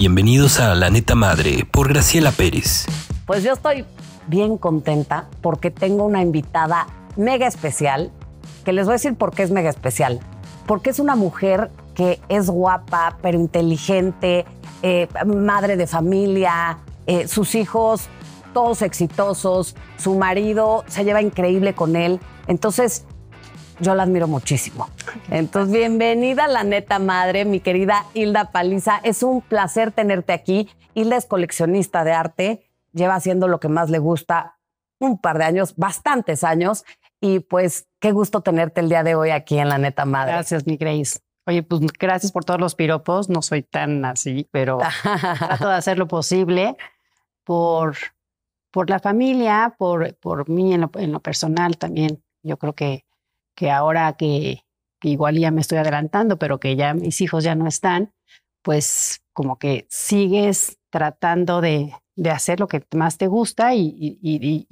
Bienvenidos a La Neta Madre por Graciela Pérez. Pues yo estoy bien contenta porque tengo una invitada mega especial, que les voy a decir por qué es mega especial. Porque es una mujer que es guapa, pero inteligente, eh, madre de familia, eh, sus hijos todos exitosos, su marido se lleva increíble con él. Entonces, yo la admiro muchísimo. Entonces, bienvenida, la neta madre, mi querida Hilda Paliza. Es un placer tenerte aquí. Hilda es coleccionista de arte, lleva haciendo lo que más le gusta un par de años, bastantes años. Y pues, qué gusto tenerte el día de hoy aquí en La Neta Madre. Gracias, mi Grace. Oye, pues gracias por todos los piropos. No soy tan así, pero trato de hacer lo posible por, por la familia, por, por mí en lo personal también. Yo creo que que ahora que, igual ya me estoy adelantando, pero que ya mis hijos ya no están, pues como que sigues tratando de, de hacer lo que más te gusta y, y, y,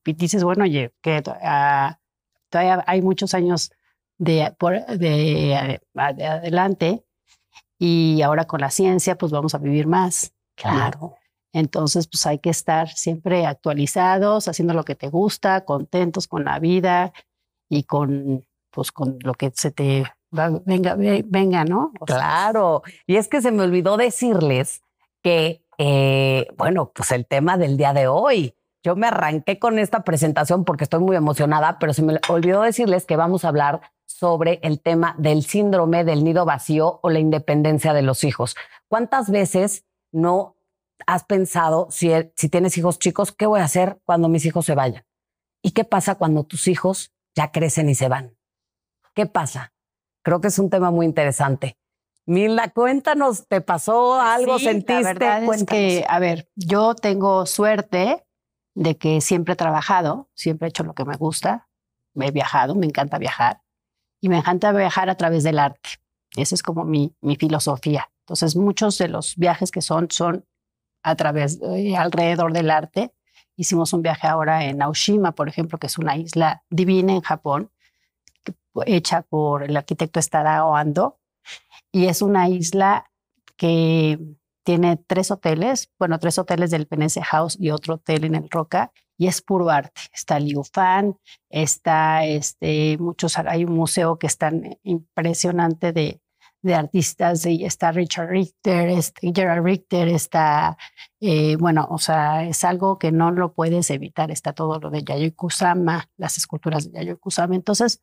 y dices, bueno, oye, que ah, todavía hay muchos años de, por, de, adelante y ahora con la ciencia pues vamos a vivir más. Claro. Entonces pues hay que estar siempre actualizados, haciendo lo que te gusta, contentos con la vida, y con, pues, con lo que se te va, venga, venga, ¿no? claro. Y es que se me olvidó decirles que, eh, bueno, pues el tema del día de hoy. Yo me arranqué con esta presentación porque estoy muy emocionada, pero se me olvidó decirles que vamos a hablar sobre el tema del síndrome del nido vacío o la independencia de los hijos. ¿Cuántas veces no has pensado, si, si tienes hijos chicos, qué voy a hacer cuando mis hijos se vayan? ¿Y qué pasa cuando tus hijos ya crecen y se van. ¿Qué pasa? Creo que es un tema muy interesante. Mila, cuéntanos, ¿te pasó algo? ¿Sentiste? La verdad es que, a ver, yo tengo suerte de que siempre he trabajado, siempre he hecho lo que me gusta, me he viajado, me encanta viajar y me encanta viajar a través del arte. Esa es como mi, mi filosofía. Entonces, muchos de los viajes que son, son a través, eh, alrededor del arte. Hicimos un viaje ahora en Aoshima, por ejemplo, que es una isla divina en Japón, hecha por el arquitecto Estadao Ando. Y es una isla que tiene tres hoteles, bueno, tres hoteles del Penense House y otro hotel en el Roca, y es puro arte. Está Liu Fan, está este, muchos, hay un museo que es tan impresionante de, de artistas, está Richard Richter, este, Gerald Richter, está, eh, bueno, o sea, es algo que no lo puedes evitar, está todo lo de Yayoi Kusama, las esculturas de Yayoi Kusama. Entonces,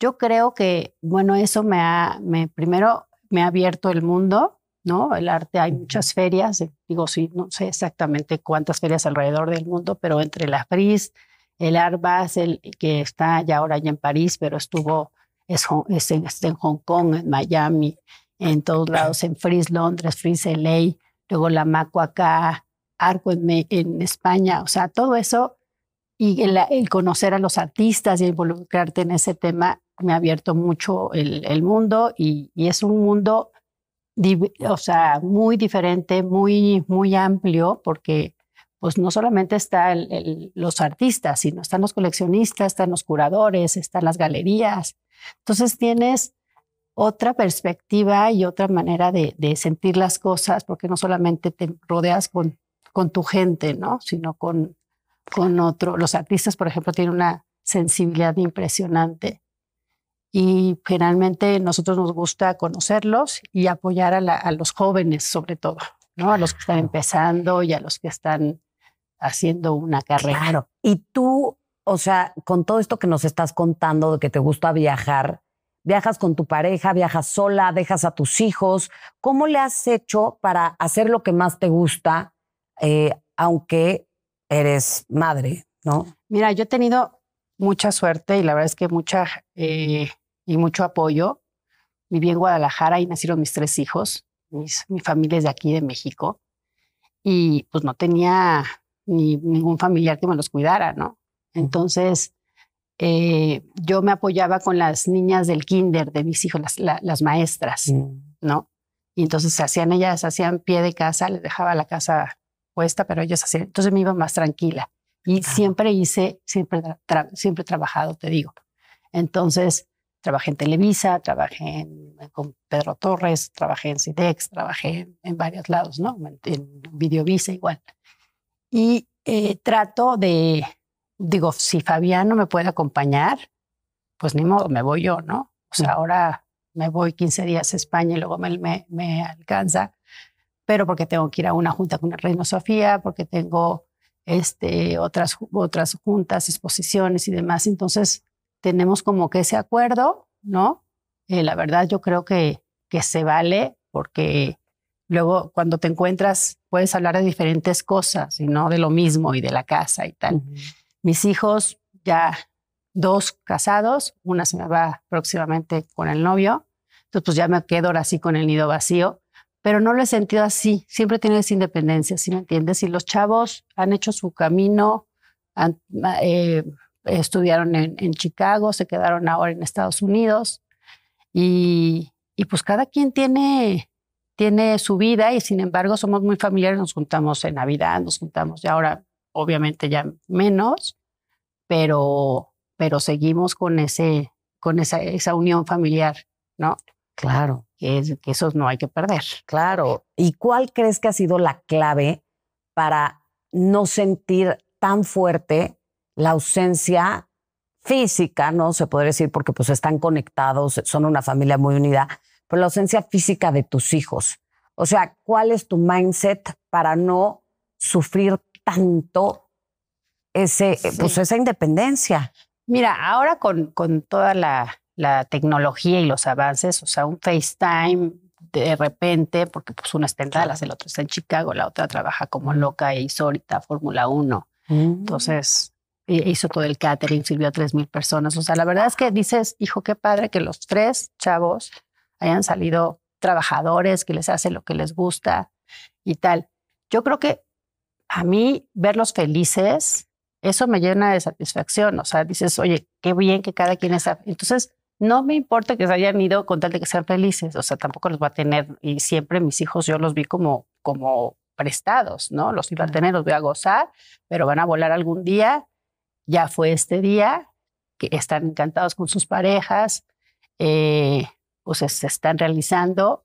yo creo que, bueno, eso me ha, me, primero me ha abierto el mundo, ¿no? El arte, hay muchas ferias, eh, digo, sí, no sé exactamente cuántas ferias alrededor del mundo, pero entre la FRIS, el Arbas, el que está ya ahora ya en París, pero estuvo es, en, en Hong Kong, en Miami, en todos lados, en Fris Londres, Fris LA, luego la Maco acá, Arco en, en, España, o sea, todo eso y el, conocer a los artistas y involucrarte en ese tema me ha abierto mucho el, el mundo y, y, es un mundo, o sea, muy diferente, muy, muy amplio, porque pues no solamente están los artistas, sino están los coleccionistas, están los curadores, están las galerías, entonces tienes otra perspectiva y otra manera de, sentir las cosas, porque no solamente te rodeas con, tu gente, ¿no? sino con, con otro. Los artistas, por ejemplo, tienen una sensibilidad impresionante y generalmente nosotros nos gusta conocerlos y apoyar a, los jóvenes sobre todo, ¿no? a los que están empezando y a los que están haciendo una carrera. Claro. Y tú o sea, con todo esto que nos estás contando de que te gusta viajar, viajas con tu pareja, viajas sola, dejas a tus hijos, ¿cómo le has hecho para hacer lo que más te gusta, eh, aunque eres madre, no? Mira, yo he tenido mucha suerte y la verdad es que mucha eh, y mucho apoyo. Viví en Guadalajara y nacieron mis tres hijos. mi familia es de aquí, de México. Y pues no tenía ni ningún familiar que me los cuidara, ¿no? Entonces, eh, yo me apoyaba con las niñas del kinder de mis hijos, las, maestras, mm. ¿no? Y entonces se hacían ellas, hacían pie de casa, les dejaba la casa puesta, pero ellas hacían, entonces me iba más tranquila. Y ah. siempre hice, siempre, siempre trabajado, te digo. Entonces, trabajé en Televisa, trabajé con Pedro Torres, trabajé en Citex, trabajé en, varios lados, ¿no? En, Videovisa igual. Y eh, trato de, digo, si Fabián no me puede acompañar, pues ni modo, me voy yo, ¿no? O sea, mm. ahora me voy 15 días a España y luego me, me, alcanza, pero porque tengo que ir a una junta con el Reino Sofía, porque tengo este, otras, otras juntas, exposiciones y demás. Entonces, tenemos como que ese acuerdo, ¿no? Eh, la verdad, yo creo que, que se vale porque luego cuando te encuentras puedes hablar de diferentes cosas y no de lo mismo y de la casa y tal. Mis hijos, ya dos casados, una se me va próximamente con el novio, entonces pues ya me quedo ahora sí con el nido vacío, pero no lo he sentido así, siempre tienes independencia, ¿sí me entiendes? Y los chavos han hecho su camino, ah, eh, estudiaron en, Chicago, se quedaron ahora en Estados Unidos y, pues cada quien tiene, tiene su vida y sin embargo somos muy familiares, nos juntamos en Navidad, nos juntamos ya ahora obviamente ya menos, pero, pero seguimos con, ese, con esa, esa unión familiar, ¿no? Claro. Que, eso no hay que perder. Claro. ¿Y cuál crees que ha sido la clave para no sentir tan fuerte la ausencia física, ¿no? Se podría decir porque pues están conectados, son una familia muy unida, pero la ausencia física de tus hijos. O sea, ¿cuál es tu mindset para no sufrir tanto ese, eh, pues esa independencia. Mira, ahora con, con toda la, tecnología y los avances, o sea, un FaceTime de repente, porque pues una está en Dallas, el otro está en Chicago, la otra trabaja como loca e hizo ahorita Fórmula 1. Mm. Entonces, hizo todo el catering, sirvió a tres personas. O sea, la verdad es que dices, hijo, qué padre que los tres chavos hayan salido trabajadores, que les hace lo que les gusta y tal. Yo creo que a mí verlos felices, eso me llena de satisfacción. O sea, dices, oye, qué bien que cada quien está. Entonces, no me importa que se hayan ido con tal de que sean felices. O sea, tampoco los va a tener. Y siempre mis hijos yo los vi como, como prestados, ¿no? Los iba a tener, los voy a gozar, pero van a volar algún día. Ya fue este día, que están encantados con sus parejas, eh, pues se están realizando.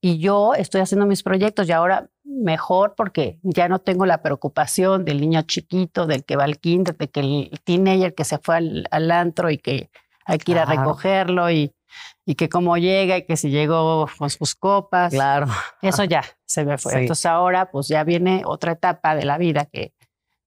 Y yo estoy haciendo mis proyectos y ahora mejor porque ya no tengo la preocupación del niño chiquito, del que va al kinder, de que el teenager que se fue al, al antro y que hay que ir a recogerlo y, y, que cómo llega y que si llegó con sus copas. Claro. Eso ya se me fue. Entonces ahora pues ya viene otra etapa de la vida que,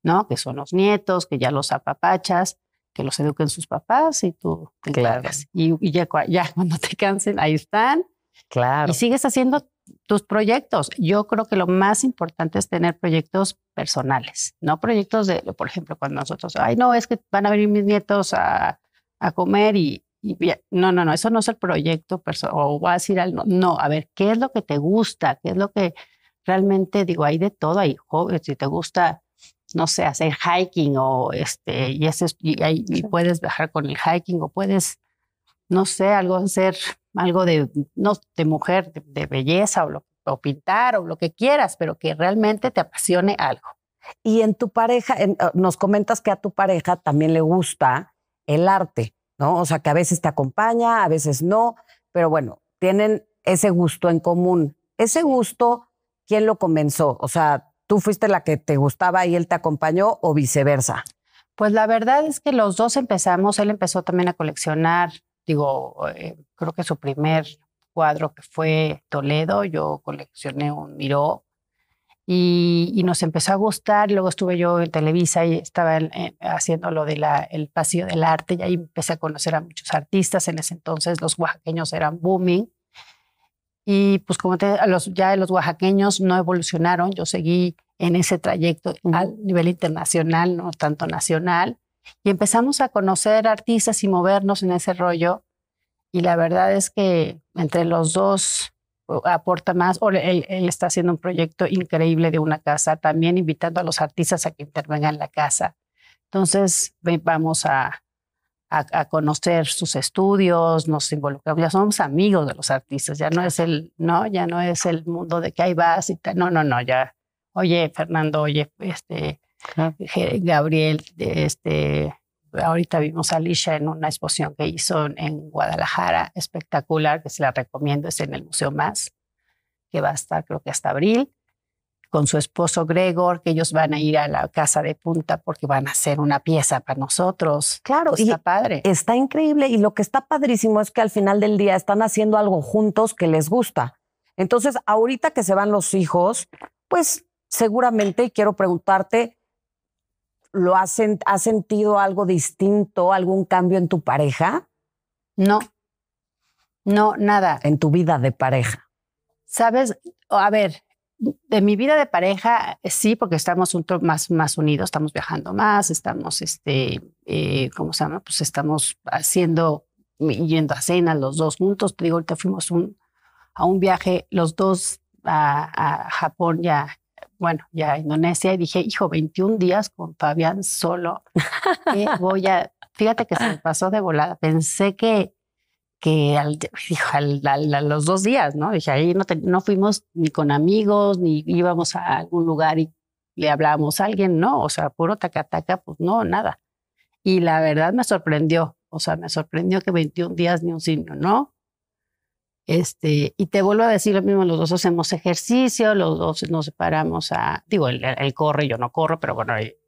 ¿no? Que son los nietos, que ya los apapachas, que los eduquen sus papás y tú te claro. Y, ya, ya cuando te cansen, ahí están. Claro. Y sigues haciendo tus proyectos. Yo creo que lo más importante es tener proyectos personales, no proyectos de, por ejemplo, cuando nosotros, ay, no, es que van a venir mis nietos a, a comer y, no, no, no, eso no es el proyecto o vas a ir al, no, a ver, ¿qué es lo que te gusta? ¿Qué es lo que realmente, digo, hay de todo, hay jóvenes, si te gusta, no sé, hacer hiking o este, y, ese, y, y, puedes viajar con el hiking o puedes no sé, algo ser, algo de, no, de mujer, de, belleza o, lo, pintar o lo que quieras, pero que realmente te apasione algo. Y en tu pareja, ah, nos comentas que a tu pareja también le gusta el arte, ¿no? O sea, que a veces te acompaña, a veces no, pero bueno, tienen ese gusto en común. Ese gusto, ¿quién lo comenzó? O sea, ¿tú fuiste la que te gustaba y él te acompañó o viceversa? Pues la verdad es que los dos empezamos, él empezó también a coleccionar digo, eh, creo que su primer cuadro que fue Toledo, yo coleccioné un Miró y, nos empezó a gustar. Luego estuve yo en Televisa y estaba haciendo lo del pasillo del arte y ahí empecé a conocer a muchos artistas. En ese entonces los oaxaqueños eran booming. Y pues como los, ya los oaxaqueños no evolucionaron, yo seguí en ese trayecto a nivel internacional, no tanto nacional y empezamos a conocer artistas y movernos en ese rollo. Y la verdad es que entre los dos aporta más, o él, está haciendo un proyecto increíble de una casa, también invitando a los artistas a que intervengan en la casa. Entonces, vamos a, a, conocer sus estudios, nos involucramos, ya somos amigos de los artistas, ya no es el, no, ya no es el mundo de que ahí vas y tal, no, no, no, ya, oye, Fernando, oye, este, Gabriel, este, ahorita vimos a Alicia en una exposición que hizo en Guadalajara, espectacular, que se la recomiendo, es en el Museo Más, que va a estar creo que hasta abril, con su esposo Gregor, que ellos van a ir a la casa de punta porque van a hacer una pieza para nosotros. Claro, está padre. Está increíble y lo que está padrísimo es que al final del día están haciendo algo juntos que les gusta. Entonces, ahorita que se van los hijos, pues seguramente quiero preguntarte, ¿Lo has, sentido algo distinto, algún cambio en tu pareja? No. No, nada. En tu vida de pareja. Sabes, a ver, de mi vida de pareja, sí, porque estamos un más, más unidos, estamos viajando más, estamos, este, eh, ¿cómo se llama? Pues estamos haciendo, yendo a cena los dos juntos. Te digo, ahorita fuimos un, a un viaje los dos a, a Japón ya bueno, ya a Indonesia y dije, hijo, 21 días con Fabián solo. voy a, fíjate que se me pasó de volada. Pensé que, que al, dijo, al, a los dos días, ¿no? Dije, ahí no, no fuimos ni con amigos, ni íbamos a algún lugar y le hablábamos a alguien, no, o sea, puro tacataca, -taca, pues no, nada. Y la verdad me sorprendió, o sea, me sorprendió que 21 días ni un signo, ¿no? Este, y te vuelvo a decir lo mismo, los dos hacemos ejercicio, los dos nos separamos a, digo, él, corre corre, yo no corro, pero bueno, eh,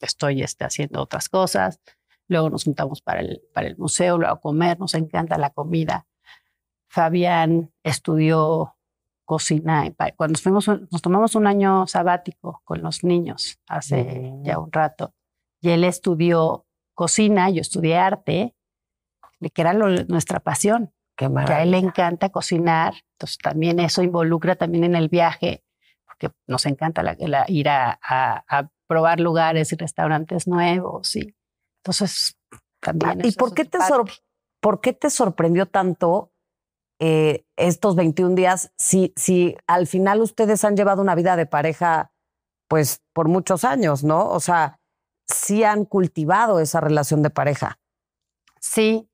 estoy este, haciendo otras cosas. Luego nos juntamos para el, para el museo, luego a comer, nos encanta la comida. Fabián estudió cocina. Eh, cuando nos, fuimos, nos tomamos un año sabático con los niños hace mm. ya un rato, y él estudió cocina, yo estudié arte, que era nuestra pasión que a él le encanta cocinar, entonces también eso involucra también en el viaje, porque nos encanta la, ir a, probar lugares y restaurantes nuevos. Y, entonces, también... Ah, ¿Y por, qué te por qué te sorprendió tanto eh, estos 21 días si, si al final ustedes han llevado una vida de pareja, pues por muchos años, ¿no? O sea, sí han cultivado esa relación de pareja. Sí,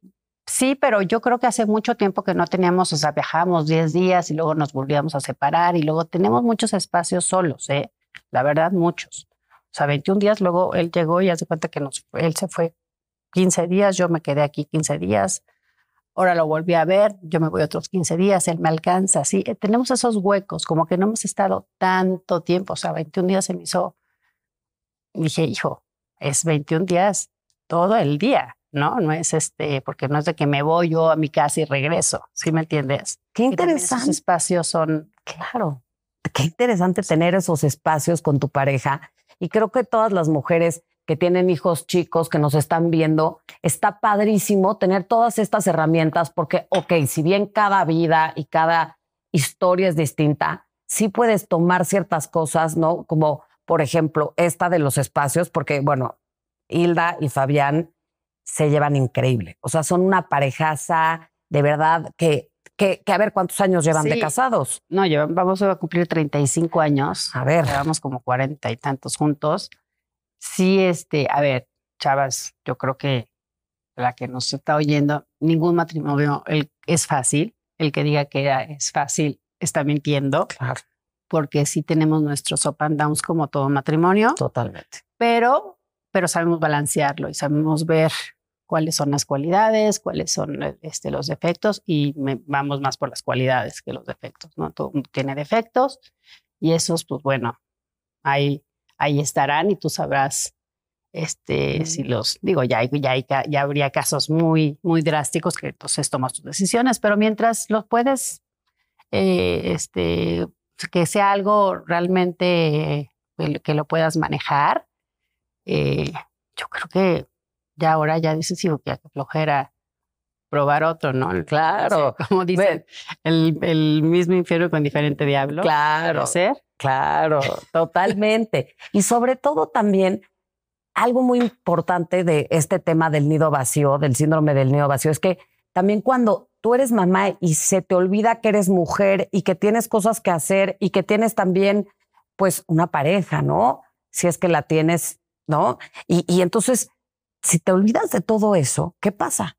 Sí, pero yo creo que hace mucho tiempo que no teníamos, o sea, viajamos 10 días y luego nos volvíamos a separar y luego tenemos muchos espacios solos, ¿eh? La verdad, muchos. O sea, 21 días, luego él llegó y hace cuenta que nos, él se fue 15 días, yo me quedé aquí 15 días, ahora lo volví a ver, yo me voy otros 15 días, él me alcanza, sí, eh, tenemos esos huecos, como que no hemos estado tanto tiempo, o sea, 21 días se me hizo, dije, hijo, es 21 días todo el día, ¿no? No es este, porque no es de que me voy yo a mi casa y regreso, ¿sí me entiendes? Qué interesante. Esos espacios son, claro, qué interesante tener esos espacios con tu pareja. Y creo que todas las mujeres que tienen hijos chicos, que nos están viendo, está padrísimo tener todas estas herramientas porque, ok, si bien cada vida y cada historia es distinta, sí puedes tomar ciertas cosas, ¿no? Como, por ejemplo, esta de los espacios, porque, bueno, Hilda y Fabián se llevan increíble. O sea, son una parejaza de verdad que, que, a ver cuántos años llevan de casados. No, llevan, vamos a cumplir 35 años. A ver. Llevamos como 40 y tantos juntos. Sí, este, a ver, chavas, yo creo que la que nos está oyendo, ningún matrimonio es fácil. El que diga que es fácil está mintiendo. Claro. Porque sí tenemos nuestros up and downs como todo matrimonio. Totalmente. Pero, pero sabemos balancearlo y sabemos ver cuáles son las cualidades, cuáles son eh, este, los defectos y vamos más por las cualidades que los defectos, ¿no? tú mm, tiene defectos y esos, pues bueno, ahí, ahí estarán y tú sabrás este, si los, digo, ya, ya, ya habría casos muy, muy drásticos que entonces pues, tomas tus decisiones, pero mientras los puedes, eh, este, que sea algo realmente eh, que lo puedas manejar, yo creo que ya ahora ya dices, sí, ya que flojera probar otro, ¿no? Claro. como dicen, el, mismo infierno con diferente diablo. Claro. Ser. Claro, totalmente. y sobre todo también, algo muy importante de este tema del nido vacío, del síndrome del nido vacío, es que también cuando tú eres mamá y se te olvida que eres mujer y que tienes cosas que hacer y que tienes también, pues, una pareja, ¿no? Si es que la tienes, ¿no? y entonces si te olvidas de todo eso, ¿qué pasa?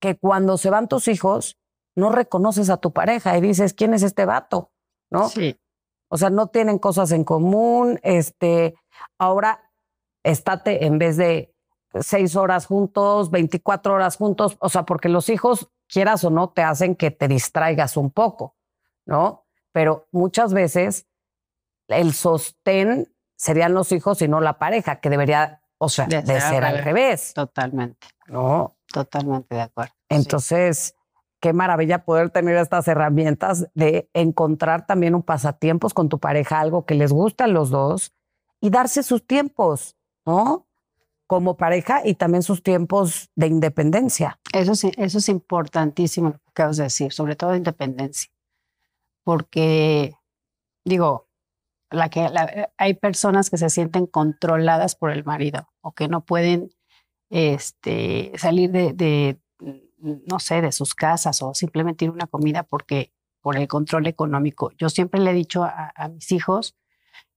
Que cuando se van tus hijos, no reconoces a tu pareja y dices, ¿quién es este vato? ¿No? Sí. O sea, no tienen cosas en común. Este, ahora estate en vez de seis horas juntos, 24 horas juntos. O sea, porque los hijos, quieras o no, te hacen que te distraigas un poco, ¿no? Pero muchas veces el sostén serían los hijos y no la pareja, que debería o sea, de, ser, al revés. Totalmente. No. Totalmente de acuerdo. Entonces, qué maravilla poder tener estas herramientas de encontrar también un pasatiempos con tu pareja, algo que les gusta a los dos y darse sus tiempos, ¿no? Como pareja y también sus tiempos de independencia. Eso sí, eso es importantísimo lo que acabas de decir, sobre todo independencia. Porque, digo, la que eh, hay personas que se sienten controladas por el marido o que no pueden este, salir de, no sé, de sus casas o simplemente ir a una comida porque por el control económico. Yo siempre le he dicho a, mis hijos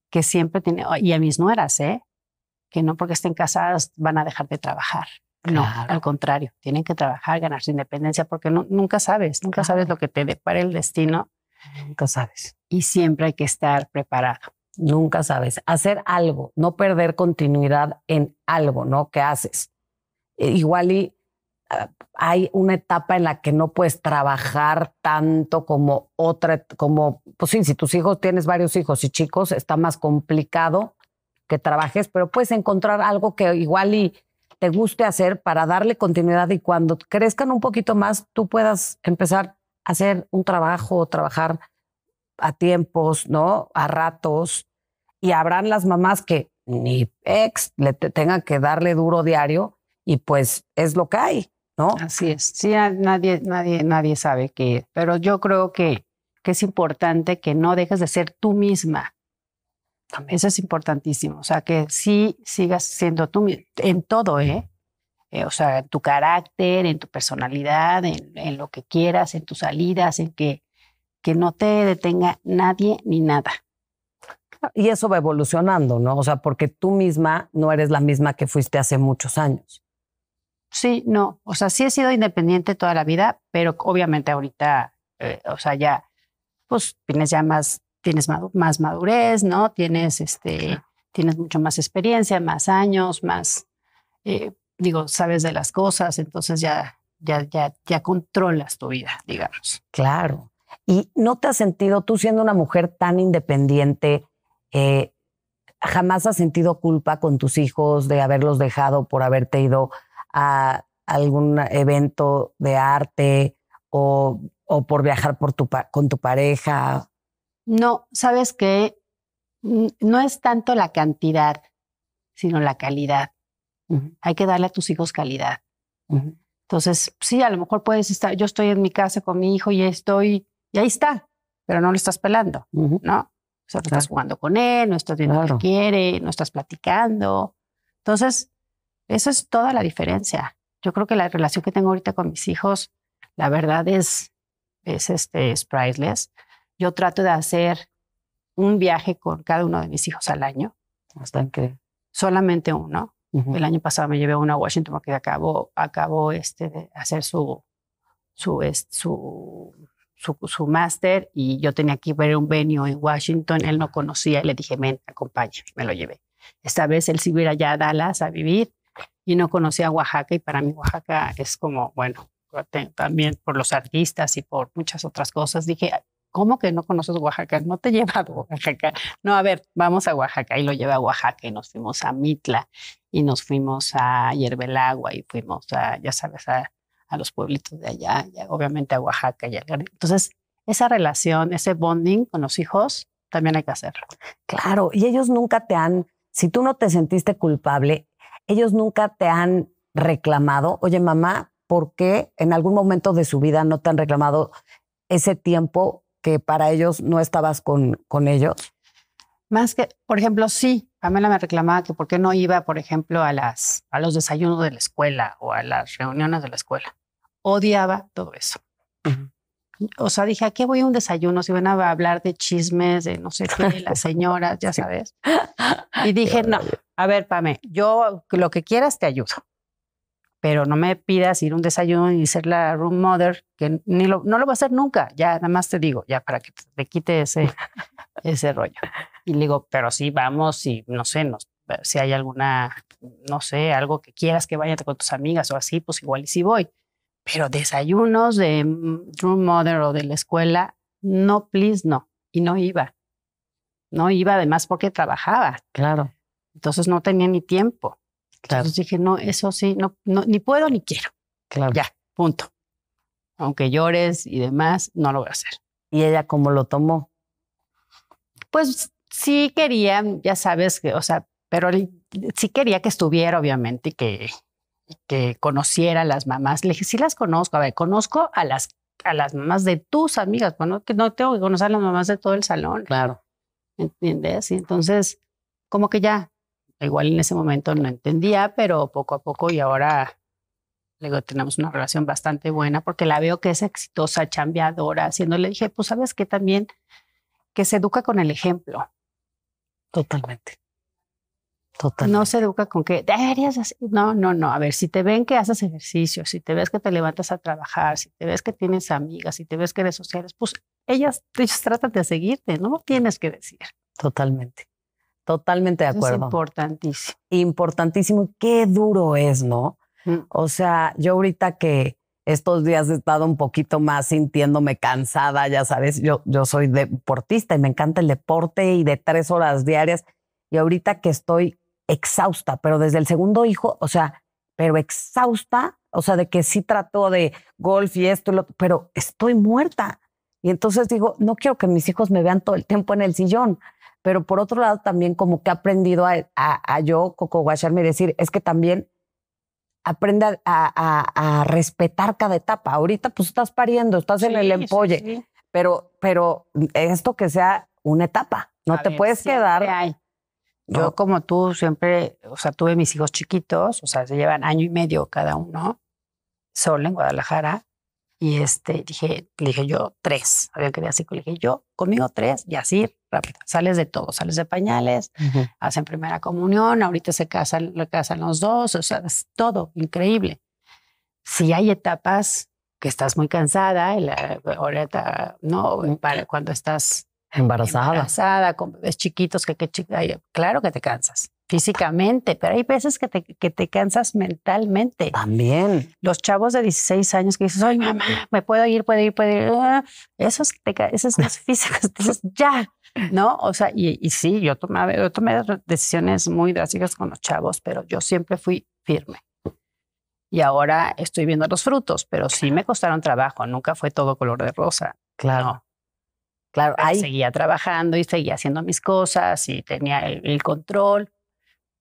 que siempre tiene, y a mis nueras, ¿eh? que no porque estén casadas van a dejar de trabajar. No, al contrario, tienen que trabajar, ganar su independencia, porque nunca sabes, nunca sabes lo que te depara el destino Nunca sabes. Y siempre hay que estar preparada. Nunca sabes. Hacer algo, no perder continuidad en algo, ¿no? Que haces. E, igual y ah, hay una etapa en la que no puedes trabajar tanto como otra, como, pues sí, si tus hijos tienes varios hijos y chicos, está más complicado que trabajes, pero puedes encontrar algo que igual y te guste hacer para darle continuidad y cuando crezcan un poquito más, tú puedas empezar hacer un trabajo, trabajar a tiempos, ¿no? A ratos. Y habrán las mamás que ni ex le tengan que darle duro diario y pues es lo que hay, ¿no? Así es. Sí, nadie, nadie, nadie sabe qué. Pero yo creo que, que es importante que no dejes de ser tú misma. Eso es importantísimo. O sea, que sí sigas siendo tú en todo, ¿eh? Eh, o sea, en tu carácter, en tu personalidad, en, lo que quieras, en tus salidas, en que, que no te detenga nadie ni nada. Ah, y eso va evolucionando, ¿no? O sea, porque tú misma no eres la misma que fuiste hace muchos años. Sí, no. O sea, sí he sido independiente toda la vida, pero obviamente ahorita, eh, o sea, ya, pues tienes ya más, tienes más madurez, ¿no? Tienes, este, tienes mucho más experiencia, más años, más, eh, digo, sabes de las cosas, entonces ya, ya, ya, ya controlas tu vida, digamos. Claro. ¿Y no te has sentido, tú siendo una mujer tan independiente, eh, jamás has sentido culpa con tus hijos de haberlos dejado por haberte ido a algún evento de arte o, o por viajar por tu, con tu pareja? No, sabes que no es tanto la cantidad, sino la calidad. Hay que darle a tus hijos calidad. Entonces, sí, a lo mejor puedes estar, yo estoy en mi casa con mi hijo y estoy, y ahí está, pero no lo estás pelando, ¿no? O sea, no estás jugando con él, no estás viendo lo que quiere, no estás platicando. Entonces, esa es toda la diferencia. Yo creo que la relación que tengo ahorita con mis hijos, la verdad es, es, este, es priceless. Yo trato de hacer un viaje con cada uno de mis hijos al año. Hasta que... Solamente uno. El año pasado me llevé a una a Washington porque acabó, acabó este, de hacer su, su, su, su, máster y yo tenía que ver un venio en Washington. Él no conocía y le dije, ven, acompáñame, me lo llevé. Esta vez él siguió allá a Dallas a vivir y no conocía Oaxaca y para mí Oaxaca es como, bueno, también por los artistas y por muchas otras cosas. Dije, ¿cómo que no conoces Oaxaca? No te llevas a Oaxaca. No, a ver, vamos a Oaxaca y lo lleva a Oaxaca y nos fuimos a Mitla y nos fuimos a Agua y fuimos a, ya sabes, a, los pueblitos de allá, obviamente a Oaxaca. Y a, entonces, esa relación, ese bonding con los hijos, también hay que hacerlo. Claro, y ellos nunca te han, si tú no te sentiste culpable, ellos nunca te han reclamado, oye mamá, ¿por qué en algún momento de su vida no te han reclamado ese tiempo que para ellos no estabas con, con ellos? Más que, por ejemplo, sí, Pamela me reclamaba que por qué no iba, por ejemplo, a, las, a los desayunos de la escuela o a las reuniones de la escuela. Odiaba todo eso. O sea, dije, ¿a qué voy a un desayuno si van a hablar de chismes, de no sé qué, de las señoras, ya sabes? Y dije, no, a ver, Pamela, yo lo que quieras te ayudo pero no me pidas ir a un desayuno y ser la room mother, que ni no lo voy a hacer nunca, ya nada más te digo, ya para que te quite ese, ese rollo. Y le digo, pero sí, vamos y no sé, no si hay alguna, no sé, algo que quieras que vayas con tus amigas o así, pues igual y sí voy. Pero desayunos de room mother o de la escuela, no, please, no. Y no iba. No iba además porque trabajaba. Claro. Entonces no tenía ni tiempo. Entonces dije, no, eso sí, no, no, ni puedo ni quiero. Claro. Ya, punto. Aunque llores y demás, no lo voy a hacer. ¿Y ella cómo lo tomó? Pues sí quería, ya sabes, que, o sea, pero sí quería que estuviera, obviamente, y que, que conociera a las mamás. Le dije, sí las conozco, a ver, conozco a las, a las mamás de tus amigas, bueno, no tengo que conocer a las mamás de todo el salón. Claro. ¿Entiendes? Y entonces, como que ya Igual en ese momento no entendía, pero poco a poco y ahora luego tenemos una relación bastante buena porque la veo que es exitosa, chambeadora, haciéndole Le dije, pues sabes que también que se educa con el ejemplo. Totalmente. Totalmente. No se educa con que deberías así. No, no, no. A ver, si te ven que haces ejercicio, si te ves que te levantas a trabajar, si te ves que tienes amigas, si te ves que eres sociales, pues ellas, ellas tratan de seguirte, no tienes que decir. Totalmente. Totalmente de acuerdo. Es importantísimo. Importantísimo. Qué duro es, ¿no? Mm. O sea, yo ahorita que estos días he estado un poquito más sintiéndome cansada, ya sabes, yo, yo soy deportista y me encanta el deporte y de tres horas diarias. Y ahorita que estoy exhausta, pero desde el segundo hijo, o sea, pero exhausta, o sea, de que sí trato de golf y esto y lo otro, pero estoy muerta. Y entonces digo, no quiero que mis hijos me vean todo el tiempo en el sillón pero por otro lado también como que he aprendido a, yo coco guacharme decir, es que también aprende a, a, respetar cada etapa. Ahorita pues estás pariendo, estás en el empolle, Pero, pero esto que sea una etapa, no te puedes quedar. Yo como tú siempre, o sea, tuve mis hijos chiquitos, o sea, se llevan año y medio cada uno, solo en Guadalajara, y este, dije, dije yo tres, había ver así, le dije yo, conmigo tres, y así rápido, sales de todo, sales de pañales, hacen primera comunión, ahorita se casan, casan los dos, o sea, es todo increíble. Si hay etapas que estás muy cansada, ahorita, no, mm. para cuando estás Embarazada. Embarazada, con bebés chiquitos, que, qué chica, claro que te cansas físicamente, pero hay veces que te, que te, cansas mentalmente. También. Los chavos de 16 años que dices, ay mamá, me puedo ir, puedo ir, puedo ir. eso ah, es, esos más físicos, ya, ¿no? O sea, y, sí, yo, yo tomé decisiones muy drásticas con los chavos, pero yo siempre fui firme. Y ahora estoy viendo los frutos, pero sí me costaron trabajo, nunca fue todo color de rosa. Claro. Claro, seguía trabajando y seguía haciendo mis cosas y tenía el, control.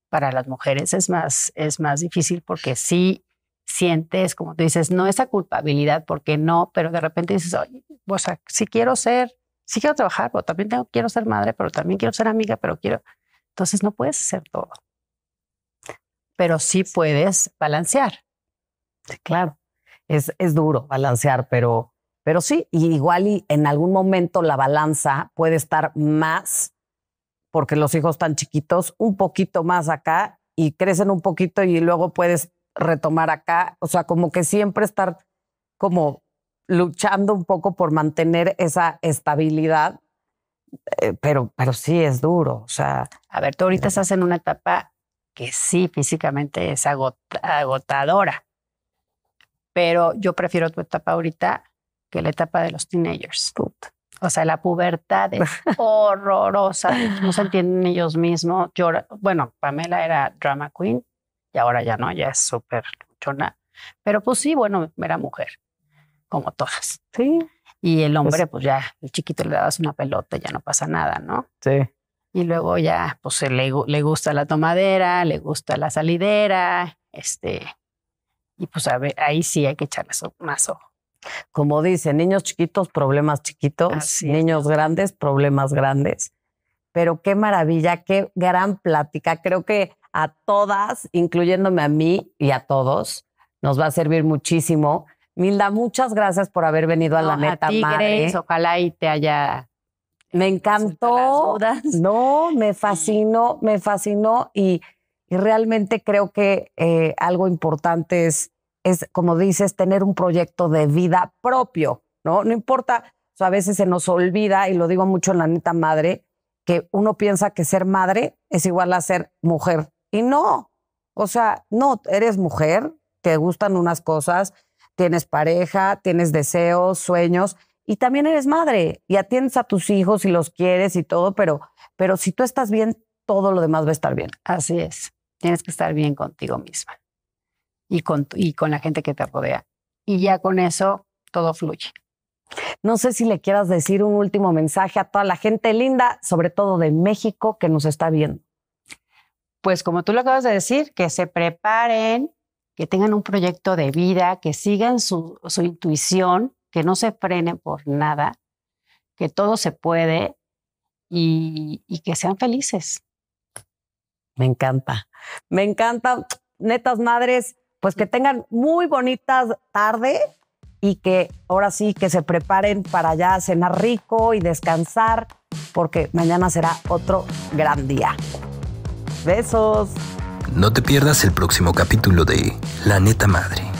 Para las mujeres es más, es más difícil porque sí sientes, como tú dices, no esa culpabilidad, porque no, pero de repente dices, oye, o sea, quiero ser, si quiero trabajar, pero también quiero ser madre, pero también quiero ser amiga, pero quiero. Entonces no puedes ser todo. Pero sí puedes balancear. claro. Es, es duro balancear, pero pero sí, y igual y en algún momento la balanza puede estar más, porque los hijos están chiquitos, un poquito más acá y crecen un poquito y luego puedes retomar acá. O sea, como que siempre estar como luchando un poco por mantener esa estabilidad. Eh, pero, pero sí es duro. O sea. A ver, tú ahorita estás en una etapa que sí físicamente es agotadora. Pero yo prefiero tu etapa ahorita que la etapa de los teenagers. O sea, la pubertad es horrorosa. No se entienden ellos mismos. Llora. Bueno, Pamela era drama queen y ahora ya no, ya es súper chona, Pero pues sí, bueno, era mujer, como todas. Sí. Y el hombre, pues, pues, ya, el chiquito le dabas una pelota, ya no pasa nada, ¿no? Sí. Y luego ya, pues le, le gusta la tomadera, le gusta la salidera, este, y pues a ver, ahí sí hay que echarle más ojo. Como dice, niños chiquitos, problemas chiquitos, niños grandes, problemas grandes. Pero qué maravilla, qué gran plática. Creo que a todas, incluyéndome a mí y a todos, nos va a servir muchísimo. Milda, muchas gracias por haber venido a la neta madre. ojalá y te haya me encantó. No, me fascinó, me fascinó y, realmente creo que eh, algo importante es es, como dices, tener un proyecto de vida propio, ¿no? No importa, a veces se nos olvida, y lo digo mucho en la neta madre, que uno piensa que ser madre es igual a ser mujer. Y no, o sea, no, eres mujer, te gustan unas cosas, tienes pareja, tienes deseos, sueños, y también eres madre y atiendes a tus hijos y los quieres y todo, pero, pero si tú estás bien, todo lo demás va a estar bien. Así es, tienes que estar bien contigo misma y con, y con la gente que te rodea. Y ya con eso todo fluye. No sé si le quieras decir un último mensaje a toda la gente linda, sobre todo de México, que nos está viendo. Pues como tú lo acabas de decir, que se preparen, que tengan un proyecto de vida, que sigan su, su intuición, que no se frenen por nada, que todo se puede y, y que sean felices. Me encanta, me encanta. Netas madres, pues que tengan muy bonita tarde y que ahora sí que se preparen para ya cenar rico y descansar, porque mañana será otro gran día. Besos. No te pierdas el próximo capítulo de La Neta Madre